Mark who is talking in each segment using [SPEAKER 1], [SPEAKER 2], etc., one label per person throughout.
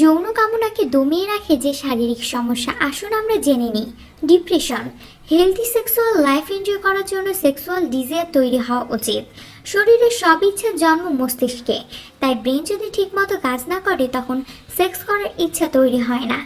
[SPEAKER 1] যৌন কামনাকে দমিয়ে রাখে যে শারীরিক সমস্যা আসুন আমরা জেনে নিই depression healthy sexual life enjoy করার জন্য সেক্সুয়াল ডিজায়ার তৈরি হওয়া উচিত শরীরের সব ইচ্ছা জন্ম মস্তিষ্কে তাই ব্রেন যদি ঠিকমতো কাজ না করে তখন সেক্স করার ইচ্ছা তৈরি হয় না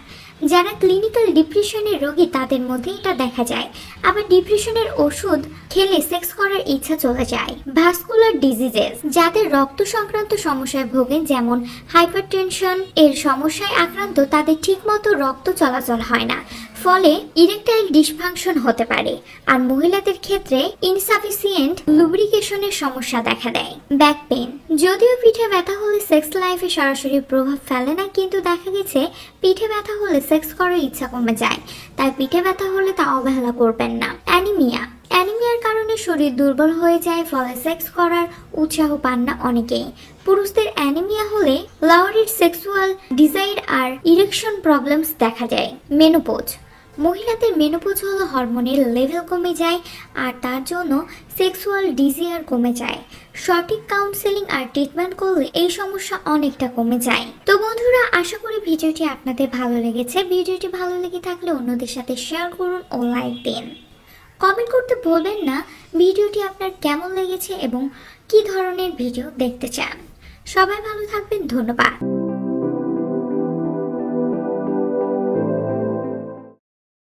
[SPEAKER 1] যারা ক্লিনিক্যাল ডিপ্রেশনের রোগী তাদের মধ্যে এটা দেখা যায় আবার ডিপ্রেশনের ওষুধ খেলে সেক্স করার ইচ্ছা চলে যায় ভাস্কুলার ডিজিজেস যাদের রক্ত সংক্রান্ত সমস্যায় ভোগেন যেমন হাইপারটেনশন এর সমস্যায় আক্রান্ত তাদের ঠিকমতো রক্ত চলাচল হয় না ফলে ইরেকটাইল ডিসফাংশন হতে পারে আর মহিলাদের ক্ষেত্রে ইনসাফিসিয়েন্ট লুব্রিকেশনের সমস্যা দেখা দেয় ব্যাক পেন যদিও পিঠে ব্যথা হলে সেক্স লাইফে সরাসরি প্রভাব ফেলে না কিন্তু দেখা গেছে পিঠে ব্যথা হলে সেক্স করার ইচ্ছা কমে যায় তাই পিঠে ব্যথা হলে তা অবহেলা করবেন না অ্যানিমিয়া অ্যানিমিয়ার কারণে শরীর দুর্বল হয়ে যায় ফলে সেক্স করার উৎসাহ পান না অনেকেই পুরুষদের অ্যানিমিয়া হলে লাওয়ারির সেক্সুয়াল ডিজাইর আর ইরেকশন প্রবলেমস দেখা যায় মেনোপোজ মহিলাদের মেনোপোজল হরমোনের লেভেল কমে যায় আর তার জন্য সেক্সুয়াল ডিজিয়ার কমে যায় সঠিক কাউন্সেলিং আর ট্রিটমেন্ট করলে এই সমস্যা অনেকটা কমে যায় তো বন্ধুরা আশা করি ভিডিওটি আপনাদের ভালো লেগেছে ভিডিওটি ভালো লেগে থাকলে অন্যদের সাথে শেয়ার করুন ও লাইক দিন কমেন্ট করতে বলবেন না ভিডিওটি আপনার কেমন লেগেছে এবং কি ধরনের ভিডিও দেখতে চান সবাই ভালো থাকবেন ধন্যবাদ